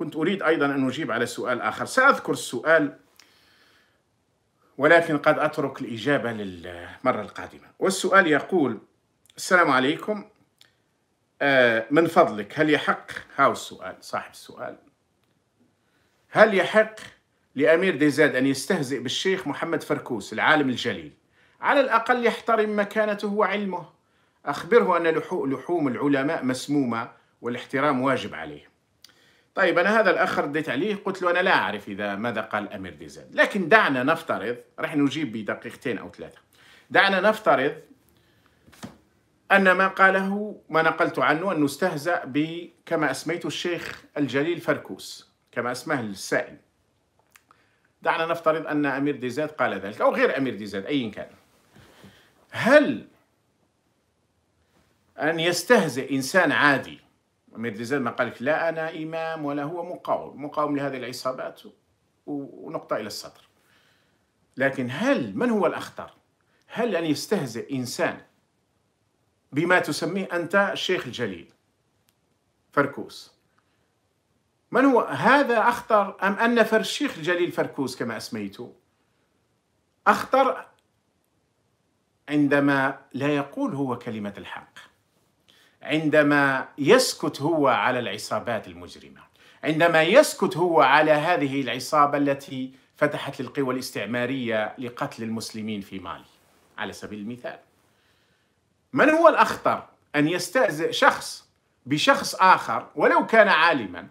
كنت أريد أيضا أن أجيب على سؤال آخر سأذكر السؤال ولكن قد أترك الإجابة للمرة القادمة والسؤال يقول السلام عليكم آه، من فضلك هل يحق هاو السؤال صاحب السؤال هل يحق لأمير ديزاد أن يستهزئ بالشيخ محمد فركوس العالم الجليل على الأقل يحترم مكانته وعلمه أخبره أن لحوم العلماء مسمومة والاحترام واجب عليه طيب أنا هذا الأخ رديت عليه قلت له أنا لا أعرف إذا ماذا قال أمير ديزاد لكن دعنا نفترض راح نجيب بدقيقتين أو ثلاثة دعنا نفترض أن ما قاله ما نقلت عنه أنه استهزأ بكما أسميته الشيخ الجليل فركوس كما أسماه السائل دعنا نفترض أن أمير ديزاد قال ذلك أو غير أمير ديزاد أيا كان هل أن يستهزئ إنسان عادي امير ديزال ما قالك لا انا امام ولا هو مقاوم مقاوم لهذه العصابات ونقطه الى السطر لكن هل من هو الاخطر هل ان يستهزئ انسان بما تسميه انت الشيخ الجليل فركوس من هو هذا اخطر ام ان فرشيخ الجليل فركوس كما اسميته اخطر عندما لا يقول هو كلمه الحق عندما يسكت هو على العصابات المجرمه عندما يسكت هو على هذه العصابه التي فتحت للقوى الاستعماريه لقتل المسلمين في مالي على سبيل المثال من هو الاخطر ان يستهزئ شخص بشخص اخر ولو كان عالما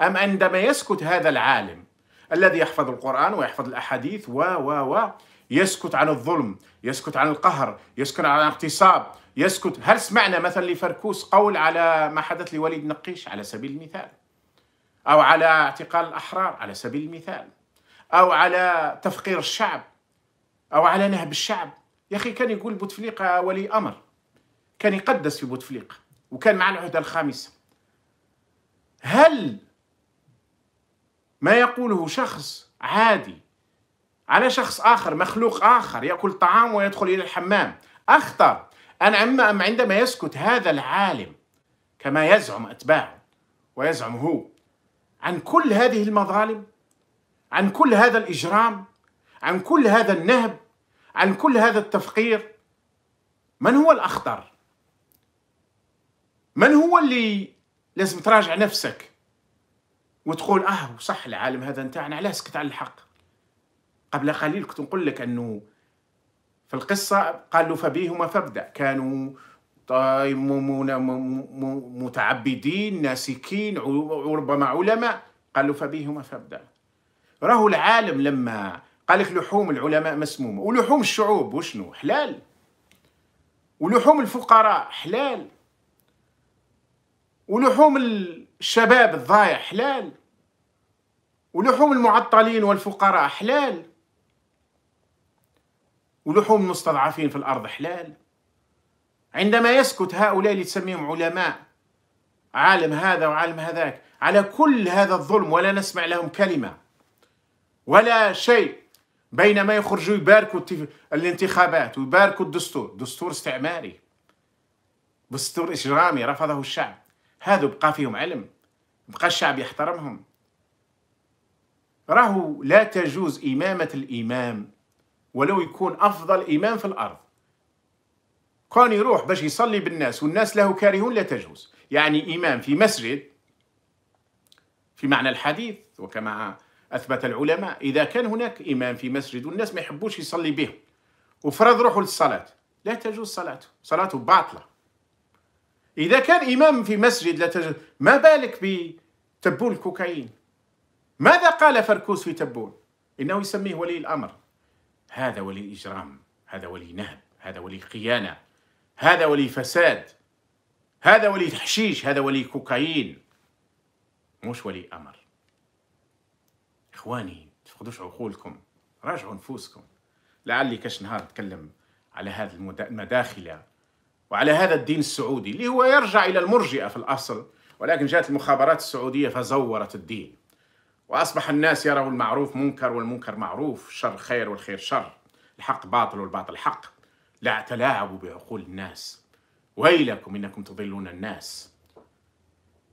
ام عندما يسكت هذا العالم الذي يحفظ القران ويحفظ الاحاديث و و و يسكت عن الظلم يسكت عن القهر يسكت عن الاغتصاب يسكت هل سمعنا مثلا لفركوس قول على ما حدث لوليد نقيش على سبيل المثال أو على اعتقال الأحرار على سبيل المثال أو على تفقير الشعب أو على نهب الشعب يا أخي كان يقول بوتفليقة ولي أمر كان يقدس في بوتفليقة وكان مع العهدة الخامسة هل ما يقوله شخص عادي على شخص آخر مخلوق آخر يأكل طعام ويدخل إلى الحمام أخطر أنا أما أم عندما يسكت هذا العالم كما يزعم أتباعه ويزعم هو عن كل هذه المظالم عن كل هذا الإجرام عن كل هذا النهب عن كل هذا التفقير من هو الأخطر؟ من هو اللي لازم تراجع نفسك وتقول اه صح العالم هذا نتاعنا علاه سكت على الحق قبل قليل كنت نقول لك انه في القصة قال له فبيهما فابدأ كانوا طيب، متعبدين ناسكين وربما علماء قال له فبيهما فابدأ راهو العالم لما قال لك لحوم العلماء مسمومة ولحوم الشعوب وشنو حلال ولحوم الفقراء حلال ولحوم الشباب الضايع حلال ولحوم المعطلين والفقراء حلال ولحوم المستضعفين في الأرض حلال عندما يسكت هؤلاء اللي تسميهم علماء عالم هذا وعالم هذاك على كل هذا الظلم ولا نسمع لهم كلمة ولا شيء بينما يخرجوا يباركوا الانتخابات ويباركوا الدستور دستور استعماري دستور إجرامي رفضه الشعب هذا بقى فيهم علم بقى الشعب يحترمهم راهو لا تجوز إمامة الإمام ولو يكون أفضل إمام في الأرض كان يروح باش يصلي بالناس والناس له كارهون لا تجوز يعني إمام في مسجد في معنى الحديث وكما أثبت العلماء إذا كان هناك إمام في مسجد والناس ما يحبوش يصلي به وفرض روحه للصلاة لا تجوز صلاته صلاته باطلة إذا كان إمام في مسجد لا تجوز ما بالك بتبول الكوكايين ماذا قال فركوس في تبول إنه يسميه ولي الأمر هذا ولي إجرام هذا ولي نهب هذا ولي خيانة هذا ولي فساد هذا ولي تحشيش هذا ولي كوكايين مش ولي أمر إخواني تفقدوش عقولكم راجعوا نفوسكم لعلي كاش نهار نتكلم على هذه المداخلة وعلى هذا الدين السعودي اللي هو يرجع إلى المرجئة في الأصل ولكن جاءت المخابرات السعودية فزورت الدين وأصبح الناس يروا المعروف منكر والمنكر معروف الشر خير والخير شر الحق باطل والباطل حق لا تلاعبوا بعقول الناس ويلكم إنكم تضلون الناس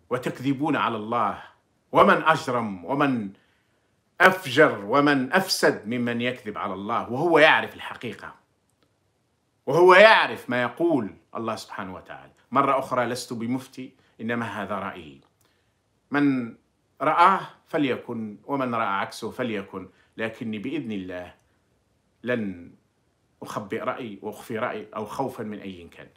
وتكذبون على الله ومن أجرم ومن أفجر ومن أفسد ممن يكذب على الله وهو يعرف الحقيقة وهو يعرف ما يقول الله سبحانه وتعالى مرة أخرى لست بمفتي إنما هذا رأيي من رآه فليكن ومن رأى عكسه فليكن لكني بإذن الله لن أخبئ رأي وأخفي رأي أو خوفا من أي كان